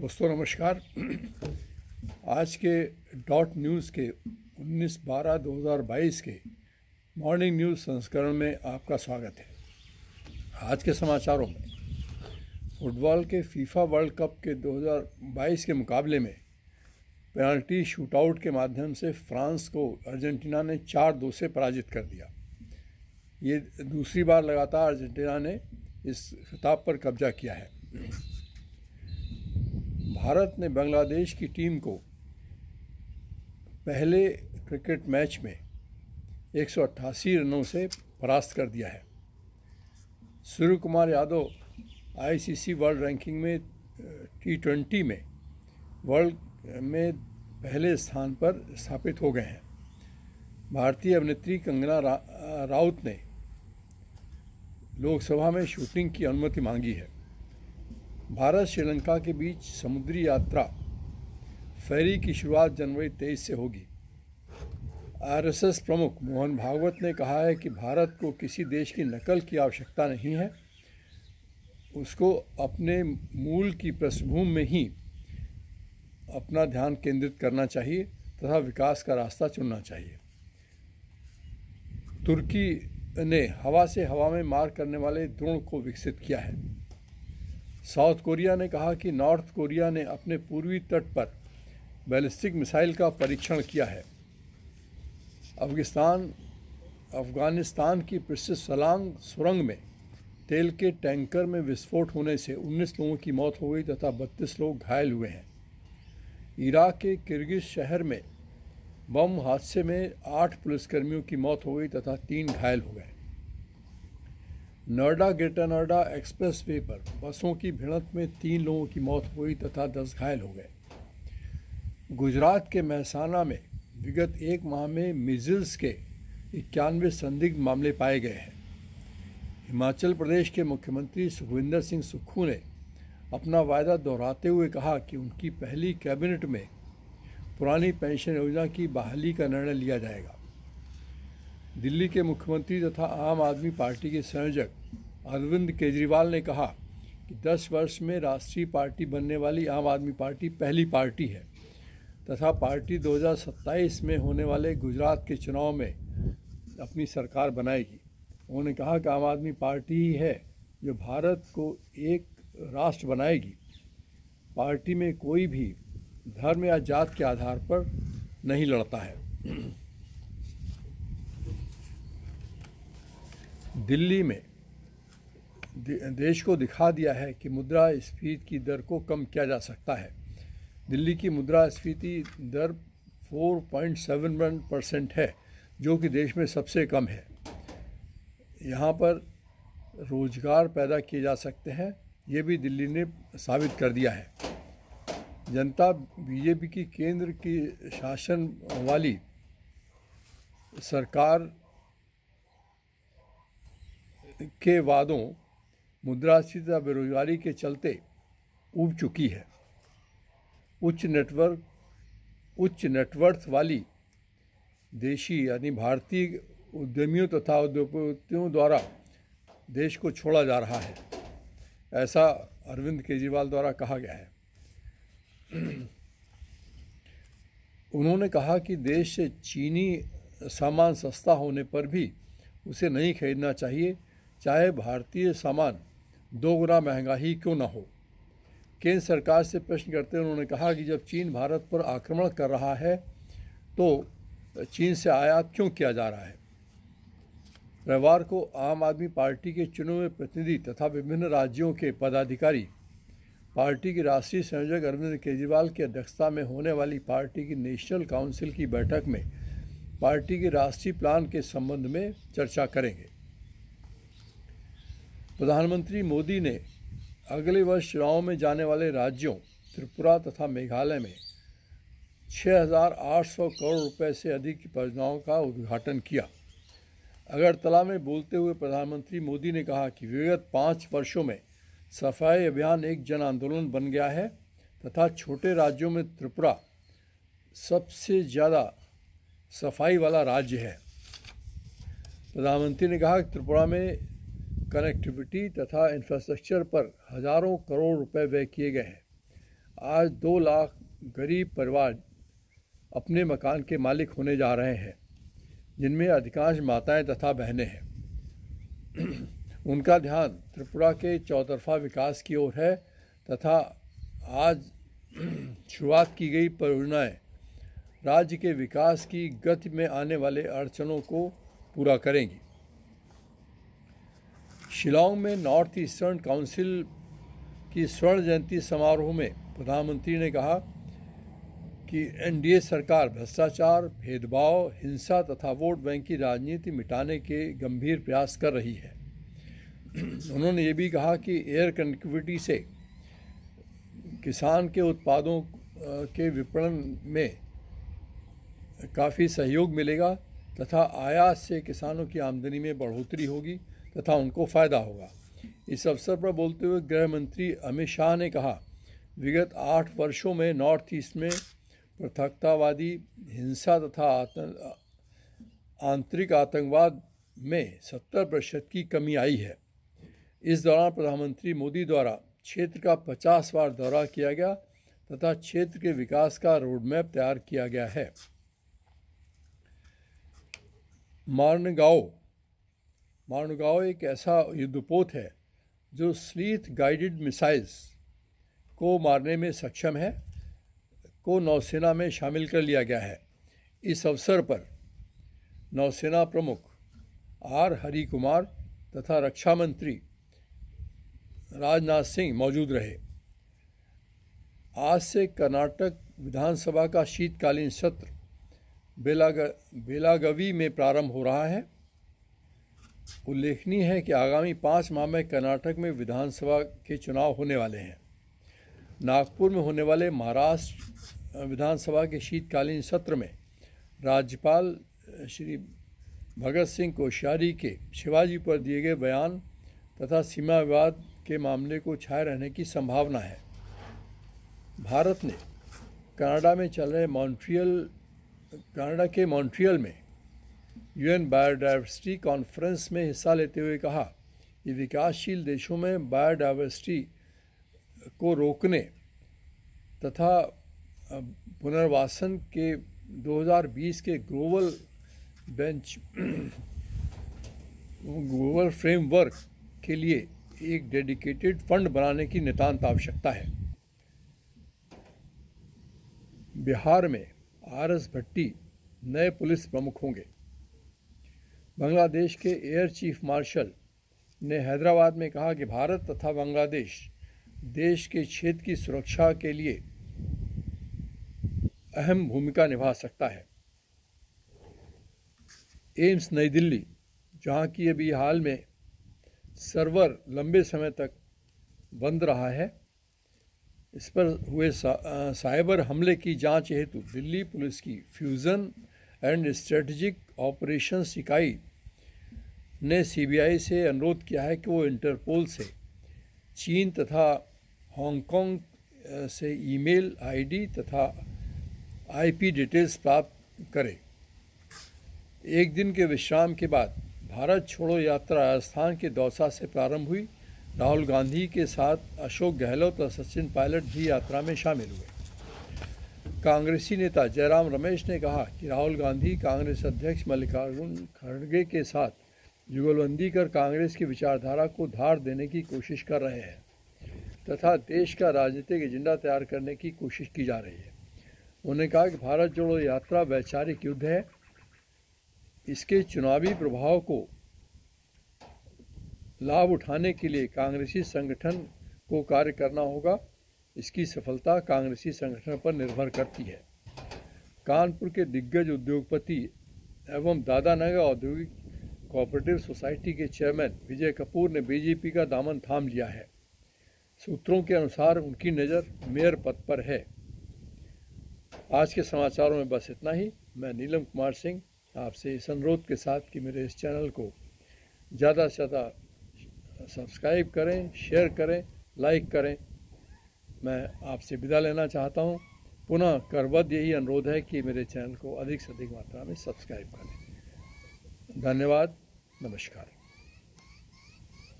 दोस्तों नमस्कार आज के डॉट न्यूज़ के 19 बारह 2022 के मॉर्निंग न्यूज़ संस्करण में आपका स्वागत है आज के समाचारों में फुटबॉल के फीफा वर्ल्ड कप के 2022 के मुकाबले में पेनल्टी शूटआउट के माध्यम से फ्रांस को अर्जेंटीना ने चार दो से पराजित कर दिया ये दूसरी बार लगातार अर्जेंटीना ने इस खिताब पर कब्जा किया है भारत ने बांग्लादेश की टीम को पहले क्रिकेट मैच में 188 रनों से परास्त कर दिया है Surya Kumar Yadav ICC world ranking में टी ट्वेंटी में वर्ल्ड में पहले स्थान पर स्थापित हो गए हैं भारतीय अभिनेत्री कंगना रा, राउत ने लोकसभा में शूटिंग की अनुमति मांगी है भारत श्रीलंका के बीच समुद्री यात्रा फेरी की शुरुआत जनवरी तेईस से होगी आरएसएस प्रमुख मोहन भागवत ने कहा है कि भारत को किसी देश की नकल की आवश्यकता नहीं है उसको अपने मूल की पृष्ठभूमि में ही अपना ध्यान केंद्रित करना चाहिए तथा विकास का रास्ता चुनना चाहिए तुर्की ने हवा से हवा में मार करने वाले द्रोण को विकसित किया है साउथ कोरिया ने कहा कि नॉर्थ कोरिया ने अपने पूर्वी तट पर बैलिस्टिक मिसाइल का परीक्षण किया है अफगिस्तान अफगानिस्तान की प्रसिद्ध सलांग सुरंग में तेल के टैंकर में विस्फोट होने से 19 लोगों की मौत हो गई तथा 32 लोग घायल हुए हैं इराक के किर्गिज शहर में बम हादसे में आठ पुलिसकर्मियों की मौत हो गई तथा तीन घायल हो गए Noida greater Noida expressway पर बसों की भिड़त में तीन लोगों की मौत हुई तथा दस घायल हो गए गुजरात के महसाना में विगत एक माह में मिजिल्स के इक्यानवे संदिग्ध मामले पाए गए हैं हिमाचल प्रदेश के मुख्यमंत्री सुखविंदर सिंह सुक्खू ने अपना वायदा दोहराते हुए कहा कि उनकी पहली कैबिनेट में पुरानी पेंशन योजना की बहाली का निर्णय लिया जाएगा दिल्ली के मुख्यमंत्री तथा आम आदमी पार्टी के संयोजक अरविंद केजरीवाल ने कहा कि 10 वर्ष में राष्ट्रीय पार्टी बनने वाली आम आदमी पार्टी पहली पार्टी है तथा पार्टी 2027 में होने वाले गुजरात के चुनाव में अपनी सरकार बनाएगी उन्होंने कहा कि आम आदमी पार्टी ही है जो भारत को एक राष्ट्र बनाएगी पार्टी में कोई भी धर्म या जात के आधार पर नहीं लड़ता है दिल्ली में देश को दिखा दिया है कि मुद्रा स्फीति की दर को कम किया जा सकता है दिल्ली की मुद्रा स्फीति दर 4.71 परसेंट है जो कि देश में सबसे कम है यहाँ पर रोजगार पैदा किए जा सकते हैं ये भी दिल्ली ने साबित कर दिया है जनता बीजेपी की केंद्र की शासन वाली सरकार के वादों मुद्रास्फीति और बेरोजगारी के चलते उब चुकी है उच्च नेटवर्क उच्च नेटवर्थ वाली देशी यानी भारतीय उद्यमियों तथा उद्योगपतियों द्वारा देश को छोड़ा जा रहा है ऐसा अरविंद केजरीवाल द्वारा कहा गया है उन्होंने कहा कि देश से चीनी सामान सस्ता होने पर भी उसे नहीं खरीदना चाहिए चाहे भारतीय सामान दोगुना महंगा ही क्यों ना हो केंद्र सरकार से प्रश्न करते हुए उन्होंने कहा कि जब चीन भारत पर आक्रमण कर रहा है तो चीन से आयात क्यों किया जा रहा है रविवार को आम आदमी पार्टी के चुनाव हुए प्रतिनिधि तथा विभिन्न राज्यों के पदाधिकारी पार्टी के राष्ट्रीय संयोजक अरविंद केजरीवाल की के अध्यक्षता में होने वाली पार्टी की नेशनल काउंसिल की बैठक में पार्टी के राष्ट्रीय प्लान के संबंध में चर्चा करेंगे प्रधानमंत्री मोदी ने अगले वर्ष चुनाव में जाने वाले राज्यों त्रिपुरा तथा मेघालय में 6,800 करोड़ रुपए से अधिक की परियोजनाओं का उद्घाटन किया अगरतला में बोलते हुए प्रधानमंत्री मोदी ने कहा कि विगत पाँच वर्षों में सफाई अभियान एक जन आंदोलन बन गया है तथा छोटे राज्यों में त्रिपुरा सबसे ज़्यादा सफाई वाला राज्य है प्रधानमंत्री ने कहा कि त्रिपुरा में कनेक्टिविटी तथा इंफ्रास्ट्रक्चर पर हज़ारों करोड़ रुपए व्यय किए गए हैं आज दो लाख गरीब परिवार अपने मकान के मालिक होने जा रहे हैं जिनमें अधिकांश माताएं तथा बहनें हैं उनका ध्यान त्रिपुरा के चौतरफा विकास की ओर है तथा आज शुरुआत की गई परियोजनाएं राज्य के विकास की गति में आने वाले अड़चनों को पूरा करेंगी शिलोंग में नॉर्थ ईस्टर्न काउंसिल की स्वर्ण जयंती समारोह में प्रधानमंत्री ने कहा कि एनडीए सरकार भ्रष्टाचार भेदभाव हिंसा तथा वोट बैंक की राजनीति मिटाने के गंभीर प्रयास कर रही है उन्होंने ये भी कहा कि एयर कनेक्टिविटी से किसान के उत्पादों के विपणन में काफ़ी सहयोग मिलेगा तथा आयात से किसानों की आमदनी में बढ़ोतरी होगी तथा उनको फ़ायदा होगा इस अवसर पर बोलते हुए गृह मंत्री अमित शाह ने कहा विगत आठ वर्षों में नॉर्थ ईस्ट में पृथकतावादी हिंसा तथा आंतरिक आतंकवाद में सत्तर प्रतिशत की कमी आई है इस दौरान प्रधानमंत्री मोदी द्वारा क्षेत्र का पचास बार दौरा किया गया तथा क्षेत्र के विकास का रोडमैप तैयार किया गया है मारनगांव मानुगाव एक ऐसा युद्धपोत है जो स्लीथ गाइडेड मिसाइल्स को मारने में सक्षम है को नौसेना में शामिल कर लिया गया है इस अवसर पर नौसेना प्रमुख आर हरि कुमार तथा रक्षा मंत्री राजनाथ सिंह मौजूद रहे आज से कर्नाटक विधानसभा का शीतकालीन सत्र बेलाग बेलागवी में प्रारंभ हो रहा है उल्लेखनीय है कि आगामी पाँच माह में कर्नाटक में विधानसभा के चुनाव होने वाले हैं नागपुर में होने वाले महाराष्ट्र विधानसभा के शीतकालीन सत्र में राज्यपाल श्री भगत सिंह कोश्यारी के शिवाजी पर दिए गए बयान तथा सीमा विवाद के मामले को छाए रहने की संभावना है भारत ने कनाडा में चल रहे मॉन्ट्रियल कनाडा के मॉन्ट्रियल में यूएन बायोडाइवर्सिटी कॉन्फ्रेंस में हिस्सा लेते हुए कहा कि विकासशील देशों में बायोडाइवर्सिटी को रोकने तथा पुनर्वासन के 2020 के ग्लोबल बेंच ग्लोबल फ्रेमवर्क के लिए एक डेडिकेटेड फंड बनाने की नितांत आवश्यकता है बिहार में आर एस भट्टी नए पुलिस प्रमुख होंगे बांग्लादेश के एयर चीफ मार्शल ने हैदराबाद में कहा कि भारत तथा बांग्लादेश देश के क्षेत्र की सुरक्षा के लिए अहम भूमिका निभा सकता है एम्स नई दिल्ली जहां की अभी हाल में सर्वर लंबे समय तक बंद रहा है इस पर हुए सा, आ, साइबर हमले की जांच हेतु दिल्ली पुलिस की फ्यूज़न एंड स्ट्रेटजिक ऑपरेशन इकाई ने सीबीआई से अनुरोध किया है कि वो इंटरपोल से चीन तथा हांगकांग से ईमेल आईडी तथा आईपी डिटेल्स प्राप्त करें एक दिन के विश्राम के बाद भारत छोड़ो यात्रा राजस्थान के दौसा से प्रारंभ हुई राहुल गांधी के साथ अशोक गहलोत और सचिन पायलट भी यात्रा में शामिल हुए कांग्रेसी नेता जयराम रमेश ने कहा कि राहुल गांधी कांग्रेस अध्यक्ष मल्लिकार्जुन खड़गे के साथ जुगलबंदी कर कांग्रेस की विचारधारा को धार देने की कोशिश कर रहे हैं तथा देश का राजनीतिक एजेंडा तैयार करने की कोशिश की जा रही है उन्होंने कहा कि भारत जोड़ो यात्रा वैचारिक युद्ध है इसके चुनावी प्रभाव को लाभ उठाने के लिए कांग्रेसी संगठन को कार्य करना होगा इसकी सफलता कांग्रेसी संगठन पर निर्भर करती है कानपुर के दिग्गज उद्योगपति एवं दादानगर औद्योगिक कोऑपरेटिव सोसाइटी के चेयरमैन विजय कपूर ने बीजेपी का दामन थाम लिया है सूत्रों के अनुसार उनकी नज़र मेयर पद पर है आज के समाचारों में बस इतना ही मैं नीलम कुमार सिंह आपसे इस अनुरोध के साथ कि मेरे इस चैनल को ज़्यादा से ज़्यादा सब्सक्राइब करें शेयर करें लाइक करें मैं आपसे विदा लेना चाहता हूँ पुनः करबद्ध यही अनुरोध है कि मेरे चैनल को अधिक से अधिक मात्रा में सब्सक्राइब करें धन्यवाद नमस्कार